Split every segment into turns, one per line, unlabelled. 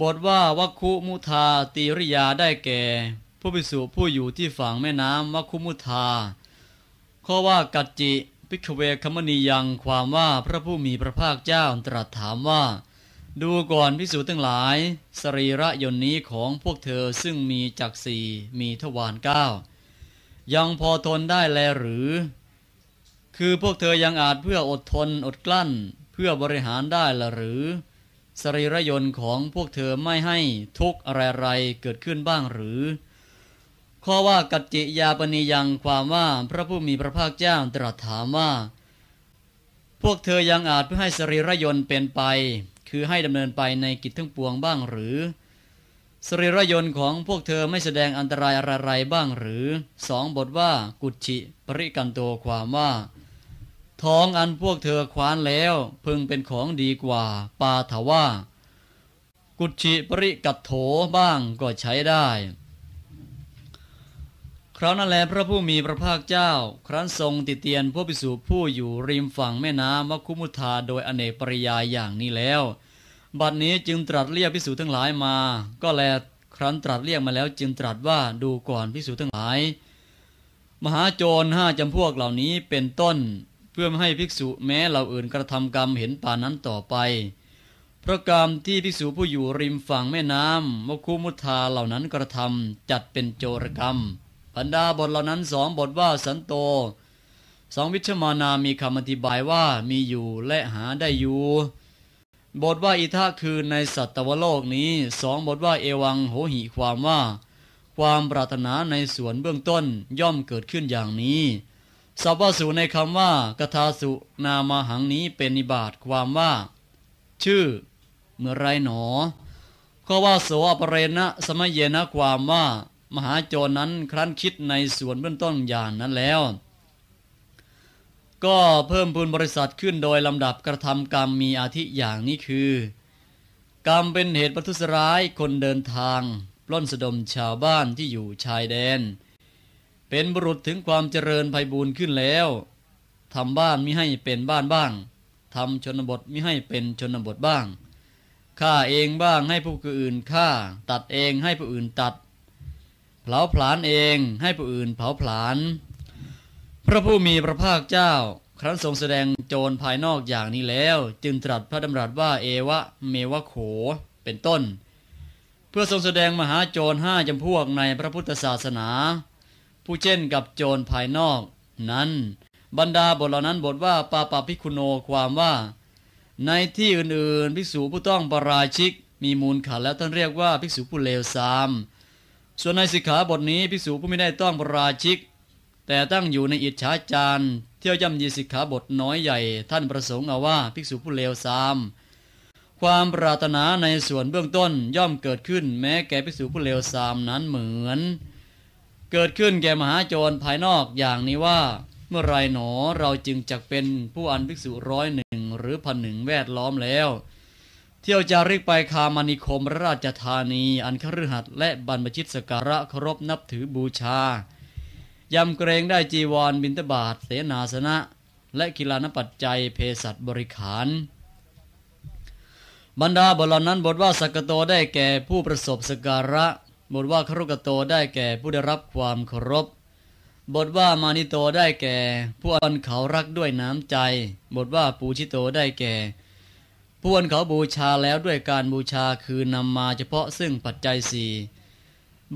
บทว่าวัคคุมุทาตีริยาได้แก่ ผู้ภิกษุผู้อยู่ที่ฝั่งแม่น้ำวัคคุมุทาข้อว่ากัจจิพิกเวคมณียังความว่าพระผู้มีพระภาคเจ้าตรัสถามว่า ดูก่อนพิสูจน์ทั้งหลาย สรีระยนนี้ของพวกเธอซึ่งมีจักสี่มีทวารเก้ายังพอทนได้แลหรือ คือพวกเธอยังอาจเพื่ออดทนอดกลั้นเพื่อบริหารได้ละหรือสรีระยนต์ของพวกเธอไม่ให้ทุกอะไรๆเกิดขึ้นบ้างหรือ ข้อว่ากัจจิยาปณิยังความว่าพระผู้มีพระภาคเจ้าตรัสถามว่า พวกเธอยังอาจเพื่อให้สรีระยนต์เป็นไป คือให้ดำเนินไปในกิจทั้งปวงบ้างหรือสรีระยนต์ของพวกเธอไม่แสดงอันตรายอะไรๆบ้างหรือสองบทว่ากุจิปริกันโตความว่าท้องอันพวกเธอคว้านแล้วพึงเป็นของดีกว่า ปาถว่า กุชิปริกัดโถบ้างก็ใช้ได้ คราวนั้นแล พระผู้มีพระภาคเจ้า ครั้นทรงติเตียนพวกภิกษุผู้อยู่ริมฝั่งแม่น้ำมคคุมุธาโดยอเนกปริยายอย่างนี้แล้ว บัดนี้จึงตรัสเรียกภิกษุทั้งหลายมา ก็แลครั้นตรัสเรียกมาแล้ว จึงตรัสว่าดูก่อนภิกษุทั้งหลาย มหาโจรห้าจำพวกเหล่านี้เป็นต้นเพื่อไม่ให้ภิกษุแม้เหล่าอื่นกระทำกรรมเห็นป่านั้นต่อไป พระกรรมที่ภิกษุผู้อยู่ริมฝั่งแม่น้ำมคุมุทาเหล่านั้นกระทำจัดเป็นโจรกรรม พันดาบทเหล่านั้นสองบทว่าสันโตสองวิชมานามีคำอธิบายว่ามีอยู่และหาได้อยู่ บทว่าอิทาคือในสัตวโลกนี้สองบทว่าเอวังโหหิความว่า ความปรารถนาในส่วนเบื้องต้นย่อมเกิดขึ้นอย่างนี้สัพพสูในคำว่ากทาสุนามาหังนี้เป็นนิบาตความว่า ชื่อ เมื่อไรหนอข้อว่าโสอปเรณะสมัยเยนะความว่า มหาโจรนั้นครั้นคิดในส่วนเบื้องต้นอย่างนั้นแล้ว ก็เพิ่มพูนบริษัทขึ้นโดยลำดับกระทำกรรมมีอาทิอย่างนี้คือ กรรมเป็นเหตุประทุษร้ายคนเดินทางปล้นสะดมชาวบ้านที่อยู่ชายแดนเป็นบุรุษถึงความเจริญไพบูรณ์ขึ้นแล้ว ทำบ้านมิให้เป็นบ้านบ้าง ทำชนบทมิให้เป็นชนบทบ้างฆ่าเองบ้างให้ผู้อื่นฆ่าตัดเองให้ผู้อื่นตัดเผาผลาญเองให้ผู้อื่นเผาผลาญพระผู้มีพระภาคเจ้า ครั้นทรงแสดงโจรภายนอกอย่างนี้แล้ว จึงตรัสพระดำรัสว่าเอวะเมวะโข เป็นต้น เพื่อทรงแสดงมหาโจรห้าจำพวกในพระพุทธศาสนาผู้เช่นกับโจรภายนอกนั้น บรรดาบทเหล่านั้นบทว่าปาปาพิคุโนความว่า ในที่อื่นๆภิกษุผู้ต้องปรราชิกมีมูลขันแล้วท่านเรียกว่าภิกษุผู้เลวทราม ส่วนในสิกขาบทนี้ภิกษุผู้ไม่ได้ต้องปรราชิก แต่ตั้งอยู่ในอิจฉาจารเที่ยวย่ำยีสิกขาบทน้อยใหญ่ ท่านประสงค์เอาว่าภิกษุผู้เลวทราม ความปรารถนาในส่วนเบื้องต้นย่อมเกิดขึ้นแม้แก่ภิกษุผู้เลวทรามนั้นเหมือนเกิดขึ้นแก่มหาโจรภายนอกอย่างนี้ว่าเมื่อไรหนอเราจึงจักเป็นผู้อันภิกษุร้อยหนึ่งหรือพันหนึ่งแวดล้อมแล้ว เที่ยวจาริกไปคามานิคมราชธานีอันคฤหัสและบรรพชิตสการะเคารพนับถือบูชา ยำเกรงได้จีวรบินตบาทเสนาสนะ และกีฬานปัจจัยเภสัชบริขารบรรดาบรลนั้นบทว่าสักโตได้แก่ผู้ประสบสการะบทว่าครุกโตได้แก่ผู้ได้รับความเคารพ บทว่ามานิโตได้แก่ ผู้อันเขารักด้วยน้ำใจ บทว่าปูชิโตได้แก่ผู้อันเขาบูชาแล้วด้วยการบูชาคือนำมาเฉพาะซึ่งปัจจัยสี่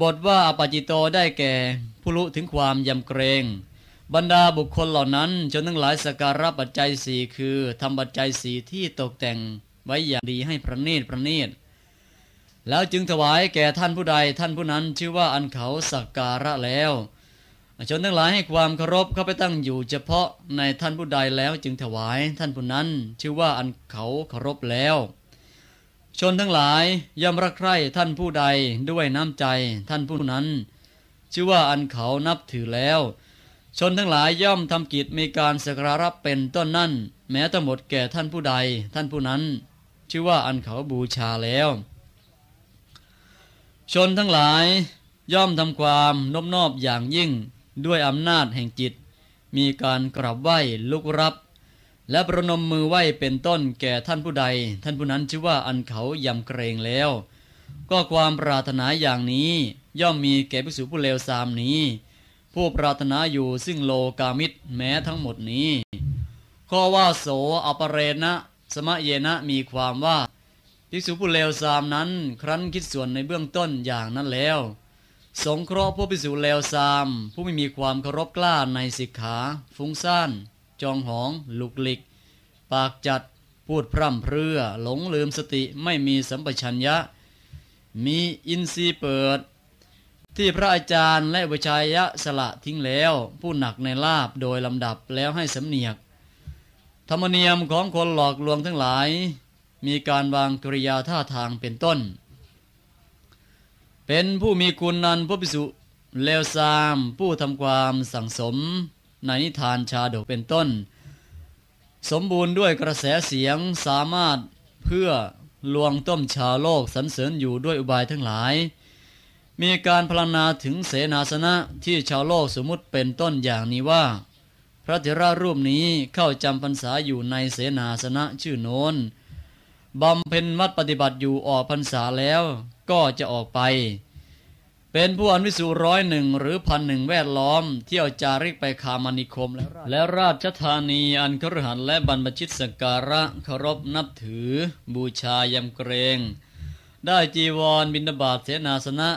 บทว่าอปจิโตได้แก่ผู้รู้ถึงความยำเกรง บรรดาบุคคลเหล่านั้นจนทั้งหลายสการะปัจจัยสี่คือทำปัจจัยสีที่ตกแต่ง ไว้อย่างดีให้ประเีตประเีตแล้วจึงถวายแก่ท่านผู้ใดท่านผู้นั้น ชื่อว่าอันเขาสักการะแล้ว ชนทั้งหลายให้ความเคารพเข้าไปตั้งอยู่เฉพาะในท่านผู้ใดแล้วจึงถวายท่านผู้นั้น ชื่อว่าอันเขาเคารพแล้ว ชนทั้งหลายย่อมรักใคร่ท่านผู้ใดด้วยน้ำใจท่านผู้นั้น ชื่อว่าอันเขานับถือแล้ว ชนทั้งหลายย่อมทำกิจมีการสักการะเป็นต้นนั่นแม้ทั้งหมดแก่ท่านผู้ใดท่านผู้นั้น ชื่อว่าอันเขาบูชาแล้วชนทั้งหลาย ย่อมทำความนบนอบอย่างยิ่ง ด้วยอำนาจแห่งจิต มีการกราบไหว้ลุกรับ และประนมมือไหว้เป็นต้นแก่ท่านผู้ใด ท่านผู้นั้นชื่อว่าอันเขายำเกรงแล้ว ก็ความปรารถนาอย่างนี้ ย่อมมีแก่ภิกษุผู้เลวสามนี้ ผู้ปรารถนาอยู่ซึ่งโลกามิตรแม้ทั้งหมดนี้ ข้อว่าโสอปเรณะสมะเยนะมีความว่าภิกษุผู้เลวทรามนั้นครั้นคิดส่วนในเบื้องต้นอย่างนั้นแล้ว สงเคราะห์ผู้ภิกษุเลวทราม ผู้ไม่มีความเคารพกล้าในสิกขา ฟุ้งซ่าน จองหอง ลุกลิก ปากจัดพูดพร่ำเพรื่อ หลงลืมสติไม่มีสัมปชัญญะ มีอินทรีย์เปิด ที่พระอาจารย์และวิชายะสละทิ้งแล้ว ผู้หนักในลาบโดยลำดับแล้วให้สำเนียก ธรรมเนียมของคนหลอกลวงทั้งหลายมีการวางกริยาท่าทางเป็นต้น เป็นผู้มีคุณนันพภิสุเลวซามผู้ทำความสั่งสมในนิทานชาดกเป็นต้น สมบูรณ์ด้วยกระแสเสียงสามารถเพื่อลวงต้มชาวโลกสันเสริญอยู่ด้วยอุบายทั้งหลาย มีการพลานาถึงเสนาสนะที่ชาวโลกสมมติเป็นต้นอย่างนี้ว่า พระเถระรูปนี้เข้าจำพรรษาอยู่ในเสนาสนะชื่อโน้นบำเพ็ญวัดปฏิบัติอยู่ออกพรรษาแล้วก็จะออกไป เป็นผู้อนวิสุร้อยหนึ่งหรือพันหนึ่งแวดล้อม เที่ยวจาริกไปคามานิคมและราชธานีอันครหันและบรรพชิตสการะเคารพนับถือบูชายำเกรง ได้จีวรบินบาตเสนาสนะ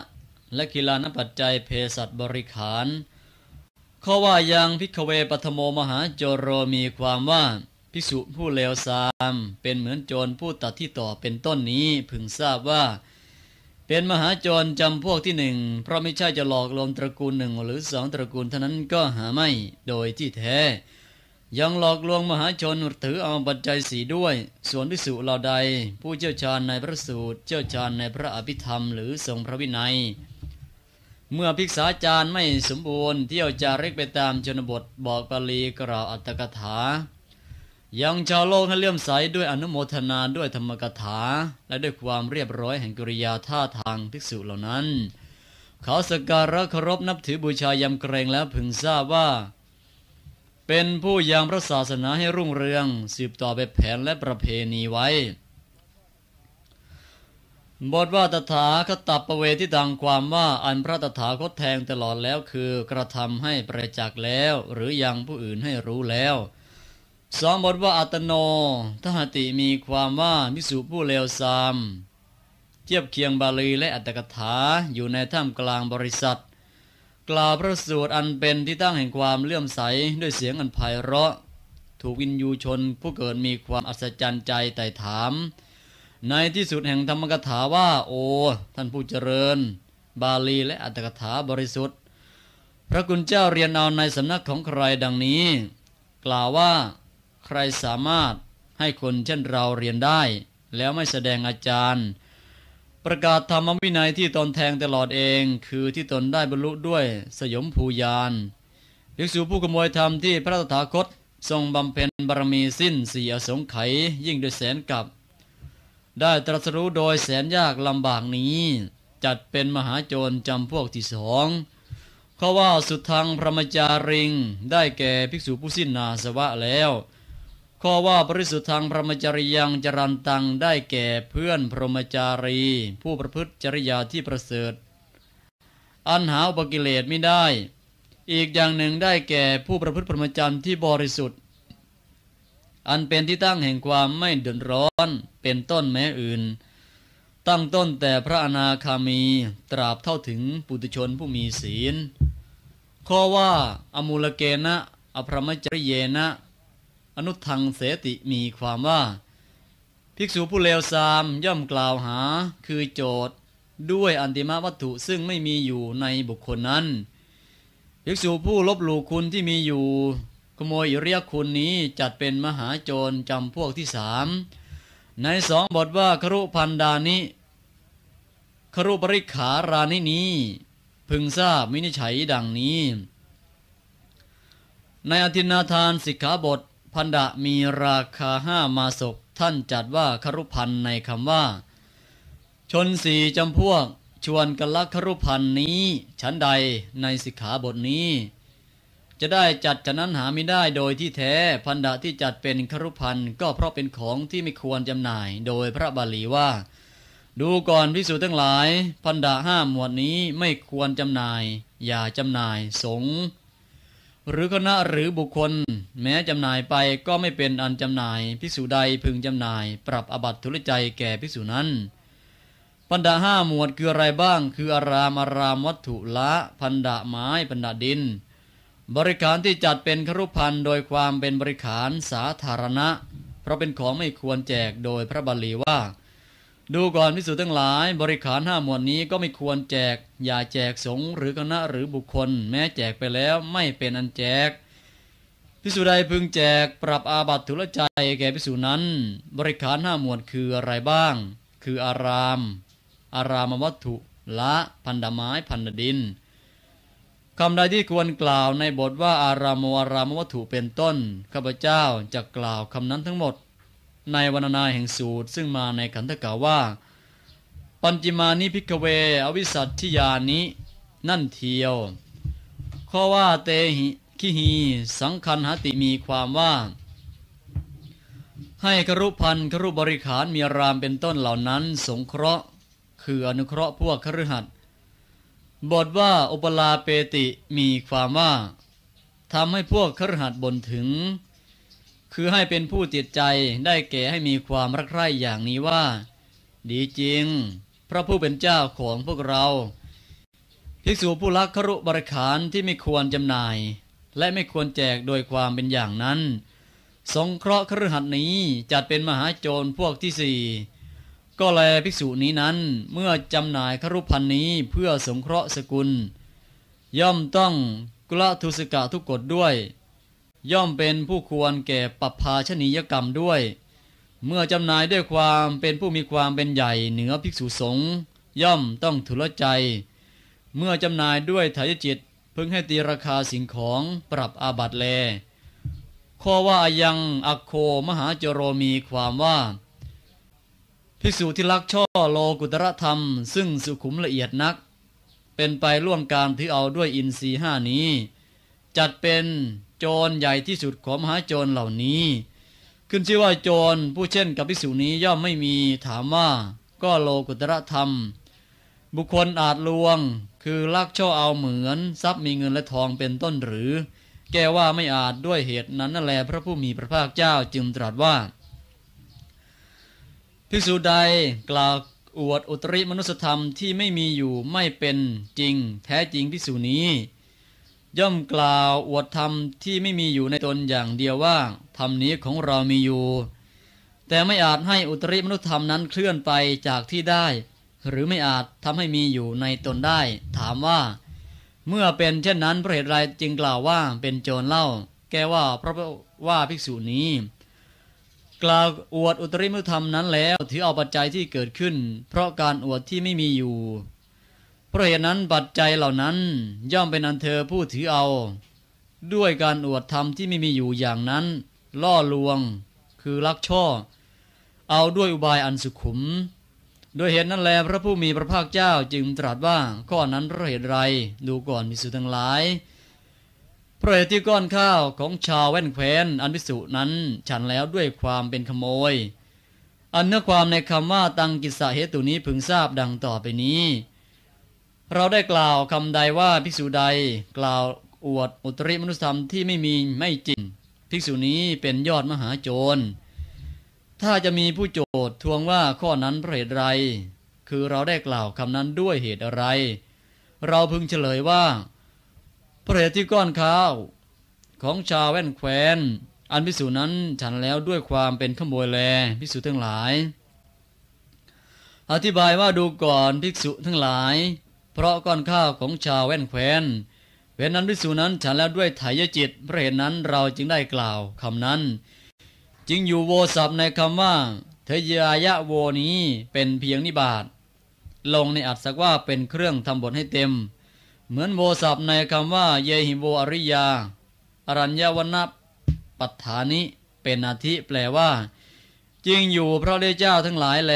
และกีฬานปัจจัยเภสัชบริขาร ข้อว่ายังพิกเวปัทโมมหาจโรมีความว่าภิกษุผู้เลวทราม เป็นเหมือนโจรผู้ตัดที่ต่อเป็นต้นนี้ พึงทราบว่า เป็นมหาโจรจำพวกที่หนึ่งเพราะไม่ใช่จะหลอกลวงตระกูลหนึ่งหรือสองตระกูลเท่านั้นก็หาไม่ โดยที่แท้ ยังหลอกลวงมหาชนถือเอาปัจจัยสีด้วย ส่วนภิกษุเหล่าใด ผู้เจ้าชาญในพระสูตรเจ้าชาญในพระอภิธรรมหรือทรงพระวินัย เมื่อภิกษาจารย์ไม่สมบูรณ์เที่ยวจาริกไปตามชนบทบอกปาลีกล่าวอัตกถายังชาวโลกให้เลื่อมใสด้วยอนุโมทนาด้วยธรรมกถา และด้วยความเรียบร้อยแห่งกริยาท่าทางภิกษุเหล่านั้นเขาสการะเคารพนับถือบูชายำเกรงแล้วพึงทราบว่า เป็นผู้ยังพระศาสนาให้รุ่งเรือง สืบต่อไปแผนและประเพณีไว้ บทว่าตถาคตับประเวที่ดังความว่า อันพระตถาคตแทงตลอดแล้วคือกระทำให้ประจักษ์แล้ว หรือยังผู้อื่นให้รู้แล้วสองบทว่าอัตโนทหติมีความว่ามิสูผู้เลวซามเทียบเคียงบาลีและอัตถกถาอยู่ในถ้ำกลางบริษัท กล่าวพระสูตรอันเป็นที่ตั้งแห่งความเลื่อมใสด้วยเสียงอันไพเราะ ถูกวินยูชนผู้เกิดมีความอัศจรรย์ใจไต่ถาม ในที่สุดแห่งธรรมกถาว่า โอ ท่านผู้เจริญ บาลีและอัตถกถาบริสุทธิ์ พระคุณเจ้าเรียนเอาในสำนักของใครดังนี้ กล่าวว่าใครสามารถให้คนเช่นเราเรียนได้ แล้วไม่แสดงอาจารย์ ประกาศธรรมวินัยที่ตนแทงตลอดเอง คือที่ตนได้บรรลุด้วยสยมภูยานภิกษุผู้ขโมยธรรมที่พระตถาคต ทรงบำเพ็ญบารมีสิ้นสี่อสงไขยยิ่งโดยแสนกับ ได้ตรัสรู้โดยแสนยากลำบากนี้ จัดเป็นมหาโจรจำพวกที่สองข้าว่าสุดทางพระมจาริงได้แก่ภิกษุผู้สิ้นนาสวะแล้วข้อว่าบริสุทธิ์ทางพรหมจริยังจรันตังได้แก่เพื่อนพรหมจารี ผู้ประพฤติจริยาที่ประเสริฐ อันหาอุปกิเลสไม่ได้ อีกอย่างหนึ่งได้แก่ผู้ประพฤติพรหมจรรย์ที่บริสุทธิ์ อันเป็นที่ตั้งแห่งความไม่เดือดร้อน เป็นต้นแม้อื่น ตั้งต้นแต่พระอนาคามี ตราบเท่าถึงปุตุชนผู้มีศีลข้อว่าอมูลเกณะอภรมจริเยนะอนุทังเสติมีความว่า ภิกษุผู้เลวทรามย่อมกล่าวหาคือโจทย์ ด้วยอันติมวัตถุซึ่งไม่มีอยู่ในบุคคลนั้น ภิกษุผู้ลบหลู่คุณ ที่มีอยู่ขโมยเรียกคุณนี้จัดเป็นมหาโจรจำพวกที่สามในสองบทว่า ครุพันดานิครุปริขารานินี้ พึงทราบมินิฉัยดังนี้ ในอธินาทานสิกขาบทพันดะมีราคาห้ามาศกท่านจัดว่า ครุพันในคำว่า ชนสี่จำพวกชวนกันละครุพันนี้ชั้นใดในสิกขาบทนี้ จะได้จัดฉะนั้นหาไม่ได้โดยที่แท้พันดะที่จัดเป็นครุพันก็เพราะเป็นของที่ไม่ควรจำหน่าย โดยพระบาลีว่า ดูก่อนพิสูจน์ทั้งหลาย พันดะห้าหมวดนี้ไม่ควรจำหน่าย อย่าจำหน่ายสงหรือคณะหรือบุคคลแม้จำหน่ายไปก็ไม่เป็นอันจำหน่ายพิสูจใดพึงจำหน่าย ปรับอบัตทุลใจแก่พิสูจนั้นพันดาห้าหมวดคืออะไรบ้างคืออารามอาราม วัตถุละพันดาไม้พันดาดิน บริการที่จัดเป็นครุพันโดยความเป็นบริการสาธารณะ เพราะเป็นของไม่ควรแจกโดยพระบาลีว่าดูก่อนพิสูจน์ทั้งหลาย บริขารห้าหมวดนี้ก็ไม่ควรแจก อย่าแจกสงหรือคณะหรือบุคคล แม้แจกไปแล้วไม่เป็นอันแจกพิสูจใดพึงแจกปรับอาบัตทุลใจแก่พิสูจนนั้น บริขารห้าหมวดคืออะไรบ้าง คืออาราม อารามวัตถุละพันดไม้พันดินคำใดที่ควรกล่าวในบทว่าอารามวารามวัตถุเป็นต้นข้าพเจ้าจะกล่าวคำนั้นทั้งหมดในวรรณนาแห่งสูตรซึ่งมาในขันธกาว่า ปัญจิมานิพิกเวอวิสัตทิยานิ นั่นเทียว ข้อว่าเตหิขิหีสังคันหติมีความว่า ให้ครุพันครุบริขารมีรามเป็นต้นเหล่านั้น สงเคราะห์คืออนุเคราะห์พวกครหัสบทว่าอุปลาเปติมีความว่าทำให้พวกครหัสบนถึงคือให้เป็นผู้ติดใจได้แก่ให้มีความรักใคร่อย่างนี้ว่า ดีจริง พระผู้เป็นเจ้าของพวกเรา ภิกษุผู้รักครุบริขารที่ไม่ควรจำหน่าย และไม่ควรแจกโดยความเป็นอย่างนั้น สงเคราะห์ครหัสนี้จัดเป็นมหาโจรพวกที่สี่ก็แลภิกษุนี้นั้นเมื่อจำหน่ายครุพันนี้เพื่อสงเคราะห์สกุล ย่อมต้องกุลทุสกะทุกกฎด้วยย่อมเป็นผู้ควรแก่ปัภาชนียกรรมด้วย เมื่อจำนายด้วยความเป็นผู้มีความเป็นใหญ่เหนือภิกษุสงฆ์ย่อมต้องทุลใจ เมื่อจำนายด้วยถายจิตพึงให้ตีราคาสิ่งของปรับอาบัตแลข้อว่ายัง อักโคมหาจโรมีความว่า ภิกษุที่รักช่อโลกุตรธรรม ซึ่งสุขุมละเอียดนัก เป็นไปล่วงการถือเอาด้วยอินทรีห้านี้ จัดเป็นจรใหญ่ที่สุดของมหาจรเหล่านี้ ขึ้นชื่อว่าจรผู้เช่นกับพิสูจนี้ย่อมไม่มีถามว่าก็โลกุตระธรรม บุคคลอาจลวง คือลักช่อเอาเหมือน ทรัพย์มีเงินและทองเป็นต้นหรือ แก้ว่าไม่อาจด้วยเหตุนั้นนั่นแล พระผู้มีพระภาคเจ้าจึงตรัสว่า ภิกษุใดกล่าวอวดอุตริมนุสธรรมที่ไม่มีอยู่ไม่เป็นจริง แท้จริงภิกษุนี้ย่อมกล่าวอวดธรรมที่ไม่มีอยู่ในตนอย่างเดียวว่าธรรมนี้ของเรามีอยู่ แต่ไม่อาจให้อุตริมนุษยธรรมนั้นเคลื่อนไปจากที่ได้ หรือไม่อาจทำให้มีอยู่ในตนได้ ถามว่า เมื่อเป็นเช่นนั้นพระเหตุไรจึงกล่าวว่าเป็นโจรเล่า แกว่าพระว่าภิกษุนี้ กล่าวอวดอุตริมนุธรรมนั้นแล้วถือเอาปัจจัยที่เกิดขึ้น เพราะการอวดที่ไม่มีอยู่ราะเหตุนั้นปัจจัยเหล่านั้นย่อมเป็นอันเธอผู้ถือเอา ด้วยการอวดธรรมที่ไม่มีอยู่อย่างนั้น ล่อลวง คือลักช่อเอาด้วยอุบายอันสุขุมโดยเหตุนั้นแลพระผู้มีพระภาคเจ้าจึงตรัสว่า ข้อนั้นเพราะเหตุไรดูก่อนมิสุทั้งหลายเพราะเหตุที่ก้อนข้าวของชาวแว่นแคว้นอันพิสุนั้นฉันแล้วด้วยความเป็นขโมย อันเนื้อความในคำว่าตังกิสะเหตุนี้พึงทราบดังต่อไปนี้เราได้กล่าวคำใดว่าภิกษุใดกล่าวอวดอุตริมนุสธรรมที่ไม่มีไม่จริงภิกษุนี้เป็นยอดมหาโจร ถ้าจะมีผู้โจททวงว่าข้อนั้นเพราะเหตุไร คือเราได้กล่าวคำนั้นด้วยเหตุอะไร เราพึงเฉลยว่าเพราะเหตุที่ก้อนข้าว ของชาวแว่นแควนอันพิสูจนั้นฉันแล้วด้วยความเป็นขโมยแลพิสูจทั้งหลาย อธิบายว่าดูก่อนภิกษุทั้งหลายเพราะก้อนข้าวของชาวแว่นแควนเวนนั้นวิสูนั้น ฉันแล้วด้วยไถยจิตเพราะเหตุนนั้นเราจึงได้กล่าวคำนั้น จึงอยู่โวศัพท์ในคำว่าเทยายะโวนี้เป็นเพียงนิบาตลงในอัดสักว่าเป็นเครื่องทำบทให้เต็ม เหมือนโวศัพท์ในคำว่า เยหิโวอริยาอรัญญวนาปัฏฐานิ เป็นอาทิแปลว่า จึงอยู่พระเดเจ้าทั้งหลายแล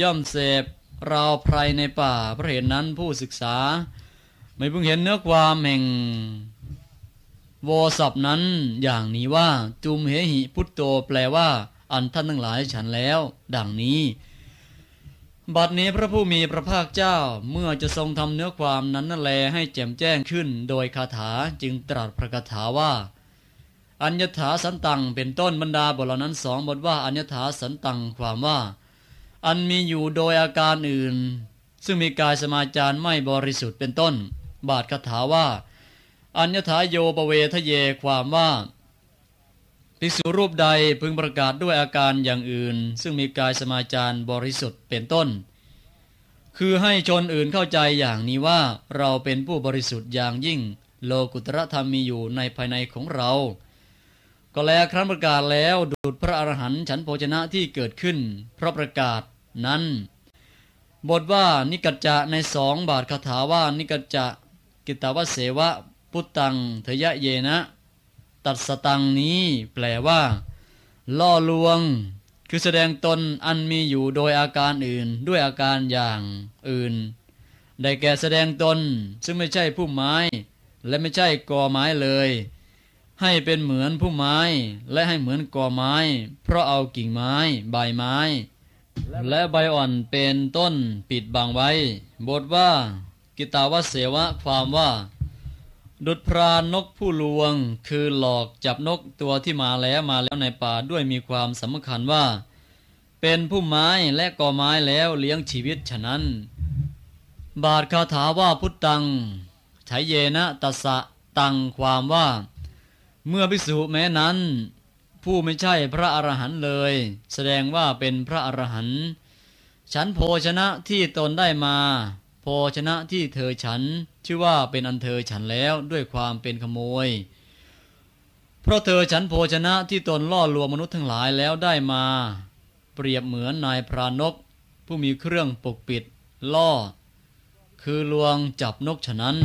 ย่อมเสพราวไพรในป่าเพราะเห็นนั้นผู้ศึกษา ไม่เพิ่งเห็นเนื้อความแห่ง โวสับนั้นอย่างนี้ว่าจุมเหหิพุทโตแปลว่า อันท่านทั้งหลายฉันแล้ว ดังนี้ บัดนี้พระผู้มีพระภาคเจ้าเมื่อจะทรงทำเนื้อความนั้นนั่นแล ให้แจ่มแจ้งขึ้น โดยคาถาจึงตรัสพระคาถาว่าอัญญถาสันตังเป็นต้นบรรดาบทเหล่านั้นสองบทว่า อัญญถาสันตังความว่าอันมีอยู่โดยอาการอื่น ซึ่งมีกายสมาจารไม่บริสุทธิ์เป็นต้น บาทคาถาว่าอัญญายโยปเวทเยความว่าภิกษุรูปใดพึงประกาศด้วยอาการอย่างอื่น ซึ่งมีกายสมาจารบริสุทธิ์เป็นต้น คือให้ชนอื่นเข้าใจอย่างนี้ว่าเราเป็นผู้บริสุทธิ์อย่างยิ่ง โลกุตรธรรมมีอยู่ในภายในของเรา ก็แลครั้นประกาศแล้วดูดพระอรหันต์ฉันโภชนะที่เกิดขึ้น เพราะประกาศนั้นบทว่านิกัจจะในสองบาทคาถาว่านิกัจจะ กิตตวเสวะพุตังเทยะเยนะ ตัดสตังนี้แปลว่า ล่อลวง คือแสดงตนอันมีอยู่โดยอาการอื่น ด้วยอาการอย่างอื่น ได้แก่แสดงตนซึ่งไม่ใช่ผู้ไม้ และไม่ใช่กอไม้เลย ให้เป็นเหมือนผู้ไม้และให้เหมือนกอไม้ เพราะเอากิ่งไม้ ใบไม้และใบอ่อนเป็นต้นปิดบังไว้ บทว่า กิตาวเสวะความว่า ดุดพรานนกผู้ลวง คือหลอกจับนกตัวที่มาแล้ว มาแล้วในป่าด้วยมีความสำคัญว่า เป็นผู้ไม้และกอไม้แล้วเลี้ยงชีวิตฉะนั้น บาทคาถาว่าพุทธังใช้เยนะตะสะตังความว่า เมื่อพิสุแม้นั้นผู้ไม่ใช่พระอรหันต์เลย แสดงว่าเป็นพระอรหันต์ฉันโภชนะที่ตนได้มา โภชนะที่เธอฉันชื่อว่าเป็นอันเธอฉันแล้วด้วยความเป็นขโมย เพราะเธอฉันโภชนะที่ตนล่อลวงมนุษย์ทั้งหลายแล้วได้มา เปรียบเหมือนนายพรานก ผู้มีเครื่องปกปิดล่อ คือลวงจับนกฉะนั้น